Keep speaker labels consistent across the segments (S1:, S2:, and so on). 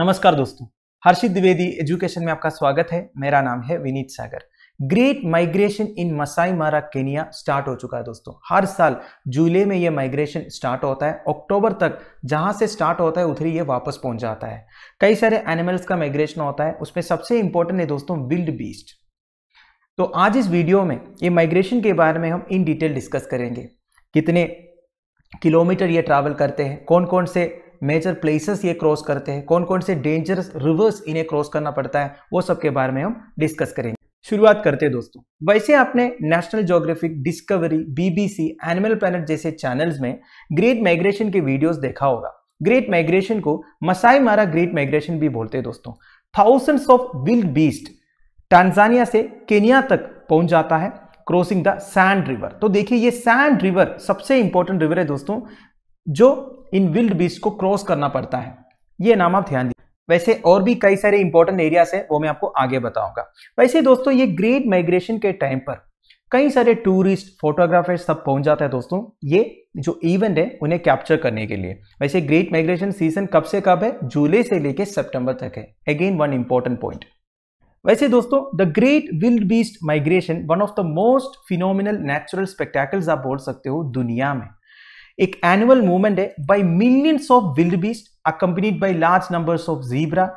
S1: नमस्कार दोस्तों हर्षित द्विवेदी एजुकेशन में आपका स्वागत है मेरा नाम है Vineet Sagar great migration in Masai Mara Kenya start हो चुका है दोस्तों हर साल जुलाई में ये माइग्रेशन स्टार्ट होता है अक्टूबर तक जहां से स्टार्ट होता है उधर ये वापस पहुंच जाता है कई सारे एनिमल्स का माइग्रेशन होता है उसमें सबसे इंपॉर्टेंट है दोस्तों विल्ड बीस्ट तो आज इस वीडियो में ये माइग्रेशन के बारे में हम इन डिटेल डिस्कस करेंगे कितने किलोमीटर ये ट्रैवल करते हैं कौन कौन से मेजर प्लेसेस ये क्रॉस करते हैं कौन कौन से डेंजरस रिवर्स इन्हें क्रॉस करना पड़ता है वो सब के बारे में हम डिस्कस करेंगे शुरुआत करते हैं दोस्तों वैसे आपने national geographic discovery BBC animal planet जैसे चैनल्स में ग्रेट माइग्रेशन के वीडियोस देखा होगा ग्रेट माइग्रेशन को मसाई मारा ग्रेट माइग्रेशन भी बोलते हैं दोस्तों thousands of wildebeest Tanzania से केनिया तक पहुंच जाता है क्रॉसिंग द सैंड रिवर तो देखिए ये सैंड रिवर सबसे इंपॉर्टेंट रिवर है दोस्तों जो इन विल्ड बीस को क्रॉस करना पड़ता है ये नाम आप ध्यान दीजिए वैसे और भी कई सारे इंपॉर्टेंट एरियाज हैं वो मैं आपको आगे बताऊंगा वैसे दोस्तों ये ग्रेट माइग्रेशन के टाइम पर कई सारे टूरिस्ट फोटोग्राफर सब पहुंच जाता है दोस्तों ये जो इवेंट है उन्हें कैप्चर करने के लिए वैसे ग्रेट माइग्रेशन सीजन कब से कब है जुलाई से लेके सितंबर तक है अगेन वन इंपॉर्टेंट पॉइंट वैसे दोस्तों the great wildebeest migration one of the most phenomenal natural spectacles आप बोल सकते हो दुनिया में an annual movement by millions of wildebeest accompanied by large numbers of zebra,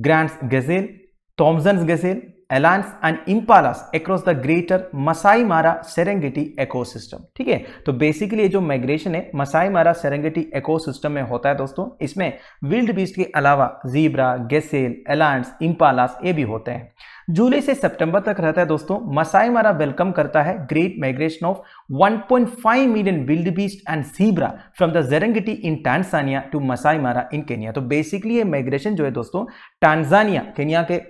S1: Grant's gazelle, Thompson's gazelle, elands and impalas across the greater Masai Mara Serengeti ecosystem ठीक है तो basically ये जो माइग्रेशन है मसाई मारा सेरेंगेटी एकोसिस्टम में होता है दोस्तों इसमें विल्ड बीस्ट के अलावा जीब्रा गेसेल एलान्स इम्पालास ये भी होते हैं जुलाई से सितंबर तक रहता है दोस्तों मसाई मारा वेलकम करता है great migration of 1.5 million wildebeest and zebra from the Serengeti in Tanzania to Masai Mara in Kenya तो बेसिकली ये माइग्रेशन जो है दोस्तों टांजानिया केनिया के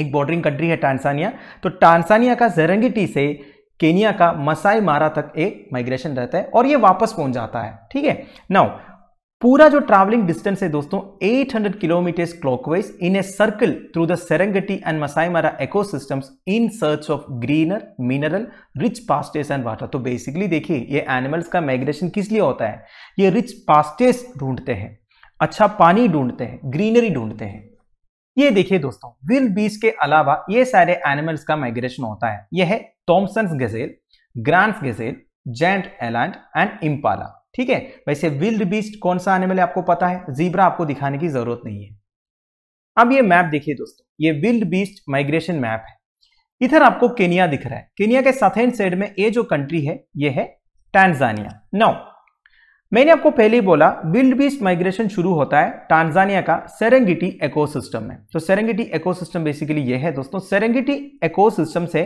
S1: एक बॉर्डरिंग कंट्री है टांसानिया तो टांसानिया का जरंगिटी से केनिया का मसाई मारा तक एक माइग्रेशन रहता है और ये वापस पहुंच जाता है ठीक है नाउ पूरा जो ट्रैवलिंग डिस्टेंस है दोस्तों 800 kilometers clockwise in a circle through the Serengeti and Masai Mara ecosystems in search of greener mineral rich pastures and water तो बेसिकली देखिए ये एनिमल्स का माइग्रेशन किस लिए होता है ये रिच पास्टेस ढूंढते हैं अच्छा पानी ढूंढते हैं ग्रीनरी ढूंढते हैं ये देखिए दोस्तों विल बीच के अलावा ये सारे एनिमल्स का माइग्रेशन होता है यह है Thomson's gazelle Grant's gazelle giant eland and impala ठीक है वैसे विल्ड बीस्ट कौन सा एनिमल है आपको पता है जीब्रा आपको दिखाने की जरूरत नहीं है अब ये मैप देखिए दोस्तों ये विल्ड बीस्ट माइग्रेशन मैप है इधर आपको केनिया दिख रहा है केनिया के साथ साइड में ये जो कंट्री है ये है टैंजानिया नाउ मैंने आपको पहले ही बोला बिल्ड बीस्ट माइग्रेशन शुरू होता है टांजानिया का सेरेंगिटी इकोसिस्टम में तो सेरेंगिटी इकोसिस्टम बेसिकली ये है दोस्तों सेरेंगिटी इकोसिस्टम से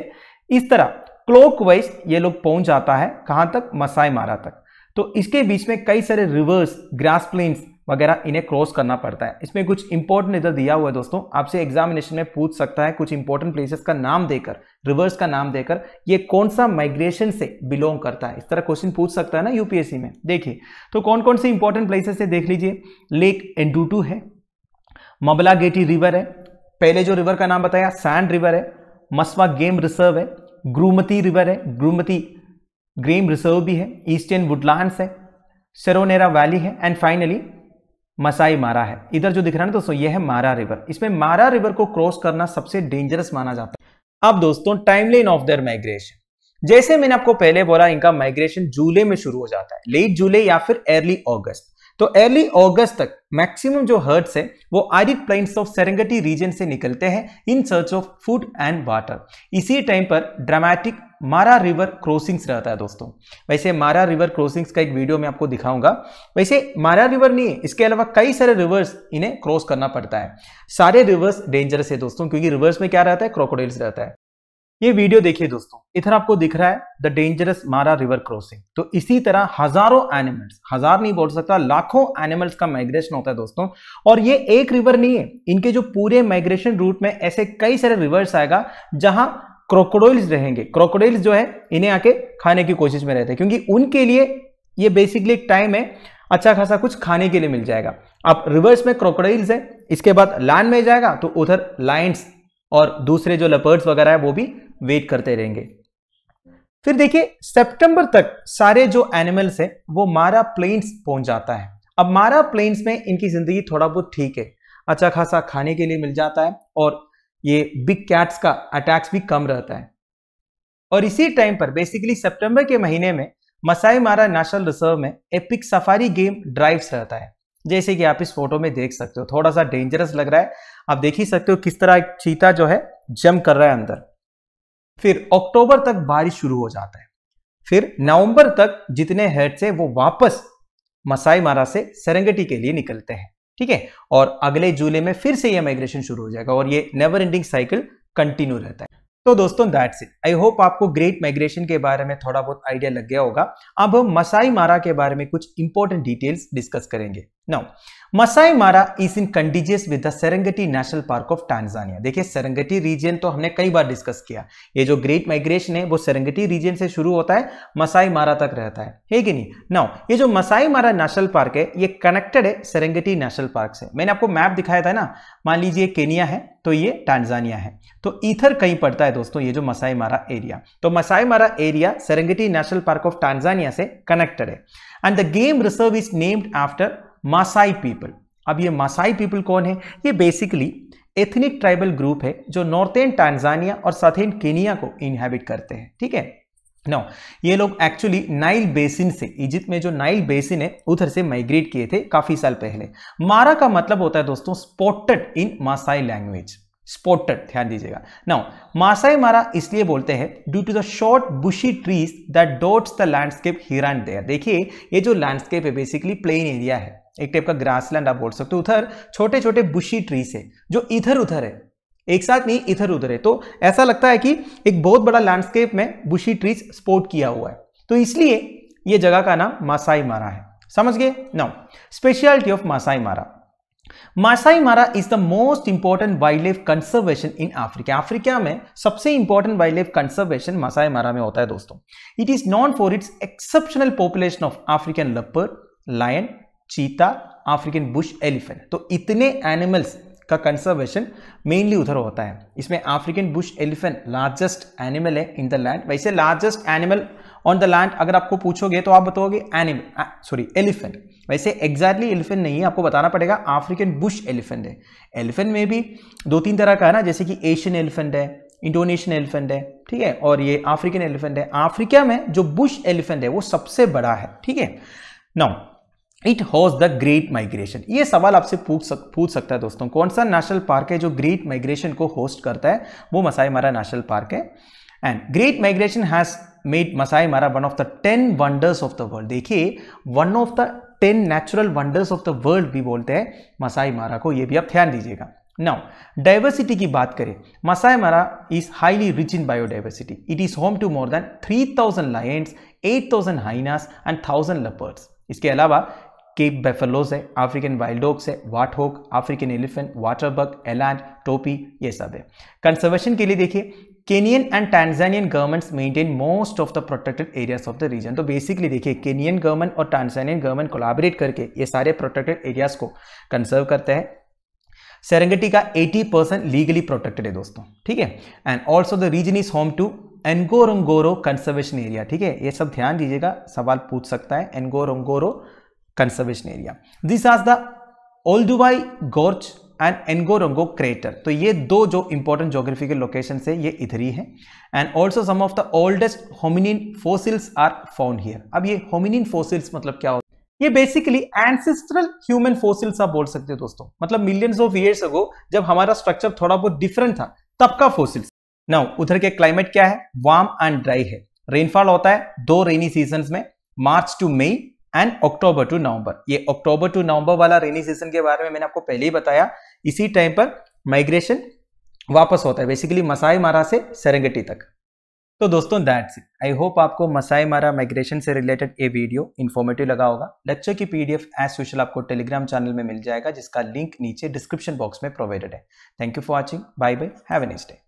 S1: इस तरह क्लोक वाइज ये लोग पहुंच जाता है कहां तक मसाई मारा तक तो इसके बीच में कई सारे रिवर्स ग्रास प्लेन्स वगैरह इन्हें क्रॉस करना पड़ता है इसमें कुछ इंपॉर्टेंट इधर दिया हुआ है दोस्तों आपसे एग्जामिनेशन में पूछ सकता है कुछ इंपॉर्टेंट प्लेसेस का नाम देकर रिवर्स का नाम देकर ये कौन सा माइग्रेशन से बिलोंग करता है इस तरह क्वेश्चन पूछ सकता है ना यूपीएससी में देखिए तो कौन कौन से इंपॉर्टेंट प्लेसेस है देख लीजिए लेक एंडूटू है मबला गेटी रिवर है पहले जो रिवर का नाम बताया सैंड रिवर है मसवा गेम रिसर्व है ग्रूमती रिवर है ग्रूमती ग्रेम रिजर्व भी है ईस्टर्न वुडलैंड्स है सेरोनेरा वैली है एंड फाइनली मसाई मारा है इधर जो दिख रहा है ना दोस्तों ये है मारा रिवर इसमें मारा रिवर को क्रॉस करना सबसे डेंजरस माना जाता है अब दोस्तों टाइमलाइन ऑफ देयर माइग्रेशन जैसे मैंने आपको पहले बोला इनका माइग्रेशन जूले में शुरू हो जाता है लेट जूले या फिर अर्ली अगस्त तो अर्ली अगस्त तक मैक्सिमम जो हर्ड्स है वो arid plains of Serengeti region से निकलते हैं in search of food and water इसी टाइम पर ड्रामेटिक मारा रिवर क्रॉसिंग्स रहता है दोस्तों वैसे मारा रिवर क्रॉसिंग्स का एक वीडियो मैं आपको दिखाऊंगा वैसे मारा रिवर नहीं है इसके अलावा कई सारे रिवर्स इन्हें क्रॉस करना पड़ता है सारे रिवर्स डेंजरस है दोस्तों क्योंकि रिवर्स में क्या रहता है क्रोकोडाइल्स रहता है ये वीडियो देखिए दोस्तों इधर आपको दिख रहा है the dangerous Mara river crossing तो इसी तरह हजारों एनिमल्स हजार नहीं बोल सकता लाखों एनिमल्स का माइग्रेशन होता है दोस्तों और ये एक रिवर नहीं है इनके जो पूरे माइग्रेशन रूट में ऐसे कई सारे रिवर्स आएगा जहां क्रोकोडोइल्स रहेंगे क्रोकोडोइल्स जो है इन्हें आके खाने की कोशिश में रहते हैं क्योंकि उनके लिए ये बेसिकली एक टाइम है अच्छा खासा कुछ खाने के लिए मिल जाएगा अब रिवर्स में क्रोकोडाइल्स है इसके बाद लैंड में जाएगा तो उधर लाइन्स और दूसरे जो लपर्ड्स वगैरह है वो भी वेट करते रहेंगे फिर देखिए सितंबर तक सारे जो एनिमल्स है वो मारा प्लेन्स पहुंच जाता है अब मारा प्लेन्स में इनकी जिंदगी थोड़ा बहुत ठीक है अच्छा खासा खाने के लिए मिल जाता है और ये बिग कैट्स का अटैक्स भी कम रहता है और इसी टाइम पर बेसिकली सितंबर के महीने में मसाई मारा नेशनल रिजर्व में एपिक सफारी गेम ड्राइव्स रहता है जैसे कि आप इस फोटो में देख सकते हो थोड़ा सा डेंजरस लग रहा है आप देख ही सकते हो किस तरह चीता जो है जम कर रहा है अंदर फिर अक्टूबर तक बारिश शुरू हो जाता है फिर नवंबर तक जितने हेड्स है वो वापस मसाई मारा से सरंगटी के लिए निकलते हैं ठीक है और अगले जुलाई में फिर से ये माइग्रेशन शुरू हो जाएगा और ये नेवर एंडिंग साइकिल कंटिन्यू रहता है तो दोस्तों दैट्स इट आई होप आपको ग्रेट माइग्रेशन के बारे में थोड़ा बहुत आइडिया लग गया होगा अब हम मसाई मारा के बारे में कुछ इंपॉर्टेंट डिटेल्स डिस्कस करेंगे Now, Masai Mara is in contiguous with the Serengeti National Park of Tanzania. देखिए सेरेंगेटी रीजन तो हमने कई बार डिस्कस किया ये जो ग्रेट माइग्रेशन है वो सेरेंगेटी रीजन से शुरू होता है मसाई मारा तक रहता है है कि नहीं नाउ ये जो मसाई मारा नेशनल पार्क है ये कनेक्टेड है सेरेंगेटी नेशनल पार्क से मैंने आपको मैप दिखाया था ना मान लीजिए केनिया है तो ये टांजानिया है तो इथर कहीं पड़ता है दोस्तों ये जो मसाई मारा एरिया तो Masai Mara area Serengeti national park of Tanzania से कनेक्टेड है and the game reserve is named after Maasai people अब ये मासाई पीपल कौन है ये बेसिकली एथनिक ट्राइबल ग्रुप है जो नॉर्थेन टांजानिया और साथेन केनिया को इनहेबिट करते हैं ठीक है नो ये लोग एक्चुअली नाइल बेसिन से इजिप्ट में जो नाइल बेसिन है उधर से माइग्रेट किए थे काफी साल पहले मारा का मतलब होता है दोस्तों spotted in Maasai language spotted ध्यान दीजिएगा नाउ मासाई मारा इसलिए बोलते हैं due to the short bushy trees that dots the landscape here and there देखिए ये जो लैंडस्केप है बेसिकली प्लेन एरिया है एक टाइप का ग्रासलैंड आप बोल सकते हो उधर छोटे छोटे बुशी ट्रीज है जो इधर उधर है एक साथ नहीं इधर उधर है तो ऐसा लगता है कि एक बहुत बड़ा लैंडस्केप में बुशी ट्रीज स्पोर्ट किया हुआ है तो इसलिए यह जगह का नाम मासाई मारा है समझ गए now speciality of Maasai Mara Maasai Mara is the most important wild life conservation in Africa Africa में सबसे important wild life conservation Maasai Mara में होता है दोस्तों it is known for its exceptional population of African leopard lion cheetah African bush elephant तो इतने animals का conservation mainly उधर होता है इसमें African bush elephant largest animal है इन द लैंड वैसे largest animal on the land अगर आपको पूछोगे तो आप बताओगे एनिमल सॉरी एलिफेंट वैसे एग्जैक्टली एलिफेंट नहीं है आपको बताना पड़ेगा अफ्रीकन बुश एलिफेंट है एलिफेंट में भी दो तीन तरह का है ना जैसे कि एशियन एलिफेंट है इंडोनेशियन एलिफेंट है ठीक है और ये अफ्रीकन एलिफेंट है अफ्रीका में जो बुश एलिफेंट है वो सबसे बड़ा है ठीक है नाउ इट हॉज द ग्रेट माइग्रेशन ये सवाल आपसे पूछ सक पूछ सकता है दोस्तों कौन सा नेशनल पार्क है जो ग्रेट माइग्रेशन को होस्ट करता है वो मसाई मारा नेशनल पार्क है and great migration has made Masai Mara one of the ten wonders of the world देखिए one of the ten natural wonders of the world भी बोलते हैं मसाई मारा को ये भी आप ध्यान दीजिएगा नाउ डाइवर्सिटी की बात करें Masai Mara is highly rich in biodiversity it is home to more than lions eight thousand hyenas and thousand leopards इसके अलावा केप बेफलोज है अफ्रीकन वाइल्ड ओक्स है warthog African elephant waterbuck eland topi ये सब है conservation के लिए देखिए Kenyan and Tanzanian governments maintain most of the protected areas of the region तो बेसिकली देखिए केनियन गवर्नमेंट और टैंजानियन गवर्नमेंट कोलाबरेट करके ये सारे प्रोटेक्टेड एरियाज को कंजर्व करते हैं सेरेंगटी का 80 परसेंट लीगली प्रोटेक्टेड है दोस्तों ठीक है and also the region is home to Ngorongoro conservation area ठीक है ये सब ध्यान दीजिएगा सवाल पूछ सकता है Ngorongoro conservation area this has the Olduvai gorge and Ngorongoro crater तो ये दो जो इंपॉर्टेंट जोग्राफिकल लोकेशन है ये इधर ही है and also some of the oldest hominin fossils are found here अब ये होमिनिन फोसिल्स मतलब क्या होता है ये बेसिकली एंसेस्ट्रल ह्यूमन फोसिल्स आप बोल सकते हो दोस्तों मतलब मिलियंस ऑफ ईयर्स अगो जब हमारा स्ट्रक्चर थोड़ा बहुत डिफरेंट था तब का फोसिल्स नाउ उधर के क्लाइमेट क्या है वार्म एंड ड्राई है रेनफॉल होता है दो रेनी सीजन में March to May and October to November ये अक्टूबर टू नवंबर वाला रेनी सीजन के बारे में मैंने आपको पहले ही बताया इसी टाइम पर माइग्रेशन वापस होता है बेसिकली मसाई मारा से सरंगटी तक तो दोस्तों दैट्स इट आई होप आपको मसाई मारा माइग्रेशन से रिलेटेड ये वीडियो इन्फॉर्मेटिव लगा होगा लेक्चर की पीडीएफ एज सोशल आपको टेलीग्राम चैनल में मिल जाएगा जिसका लिंक नीचे डिस्क्रिप्शन बॉक्स में प्रोवाइडेड है thank you for watching bye bye have a next day